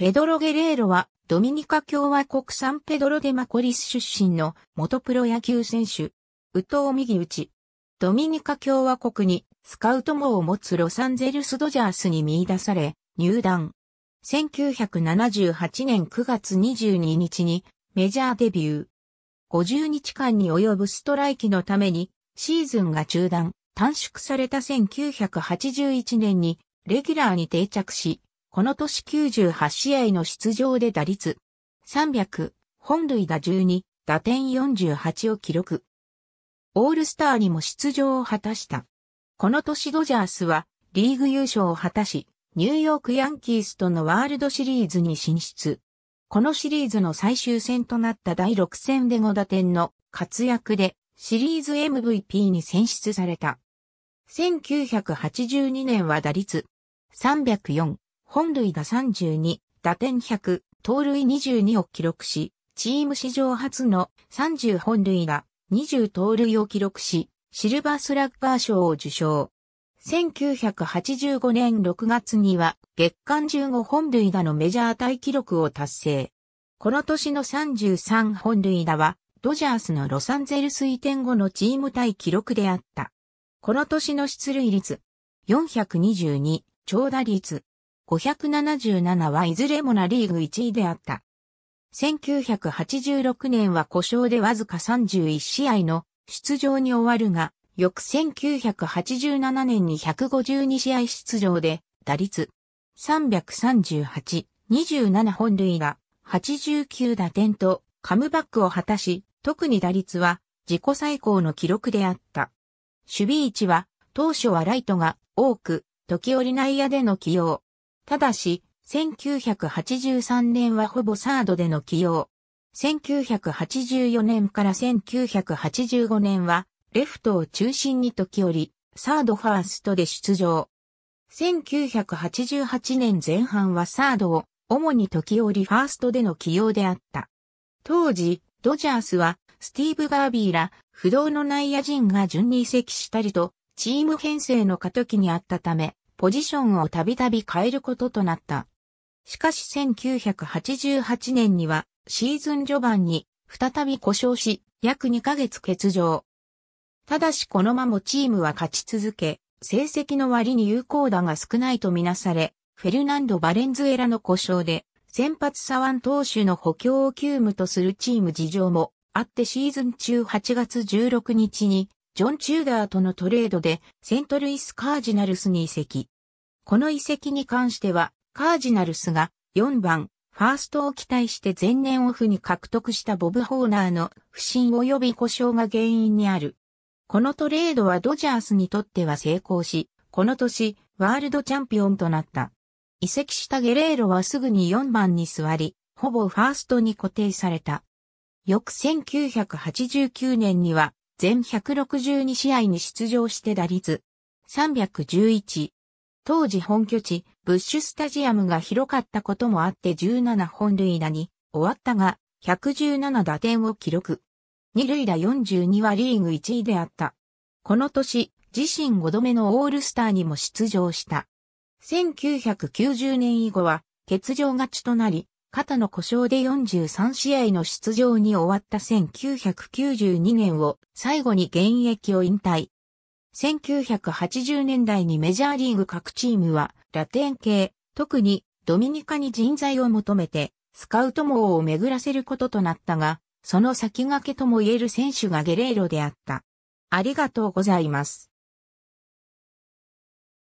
ペドロ・ゲレーロは、ドミニカ共和国サンペドロ・デ・マコリス出身の元プロ野球選手。右投右打ち。ドミニカ共和国にスカウト網を持つロサンゼルス・ドジャースに見出され、入団。1978年9月22日にメジャーデビュー。50日間に及ぶストライキのためにシーズンが中断、短縮された1981年にレギュラーに定着し、この年98試合の出場で打率300、本塁打12、打点48を記録。オールスターにも出場を果たした。この年ドジャースはリーグ優勝を果たし、ニューヨークヤンキースとのワールドシリーズに進出。このシリーズの最終戦となった第6戦で5打点の活躍でシリーズ MVP に選出された。1982年は打率304、本塁打32、打点100、盗塁22を記録し、チーム史上初の30本塁打、20盗塁を記録し、シルバースラッガー賞を受賞。1985年6月には月間15本塁打のメジャー大記録を達成。この年の33本塁打はドジャースのロサンゼルス移転後のチーム対記録であった。この年の出塁率422長打率577はいずれもナリーグ1位であった。1986年は故障でわずか31試合の出場に終わるが、翌1987年に152試合出場で、打率338、27本塁打、89打点とカムバックを果たし、特に打率は自己最高の記録であった。守備位置は当初はライトが多く、時折内野での起用、ただし、1983年はほぼサードでの起用。1984年から1985年は、レフトを中心に時折、サードファーストで出場。1988年前半はサードを、主に時折ファーストでの起用であった。当時、ドジャースは、スティーブ・ガービーら、不動の内野陣が順に移籍したりと、チーム編成の過渡期にあったため、ポジションをたびたび変えることとなった。しかし1988年にはシーズン序盤に再び故障し約2ヶ月欠場。ただしこのままチームは勝ち続け、成績の割に有効打が少ないとみなされ、フェルナンド・バレンズエラの故障で先発左腕投手の補強を急務とするチーム事情もあってシーズン中8月16日にジョン・チューダーとのトレードでセントルイス・カージナルスに移籍。この移籍に関しては、カージナルスが4番、ファーストを期待して前年オフに獲得したボブ・ホーナーの不振及び故障が原因にある。このトレードはドジャースにとっては成功し、この年、ワールドチャンピオンとなった。移籍したゲレーロはすぐに4番に座り、ほぼファーストに固定された。翌1989年には全162試合に出場して打率311。当時本拠地、ブッシュスタジアムが広かったこともあって17本塁打に終わったが、117打点を記録。二塁打42はリーグ1位であった。この年、自身5度目のオールスターにも出場した。1990年以後は、欠場勝ちとなり、肩の故障で43試合の出場に終わった1992年を最後に現役を引退。1980年代にメジャーリーグ各チームはラテン系、特にドミニカに人材を求めてスカウト網を巡らせることとなったが、その先駆けとも言える選手がゲレーロであった。ありがとうございます。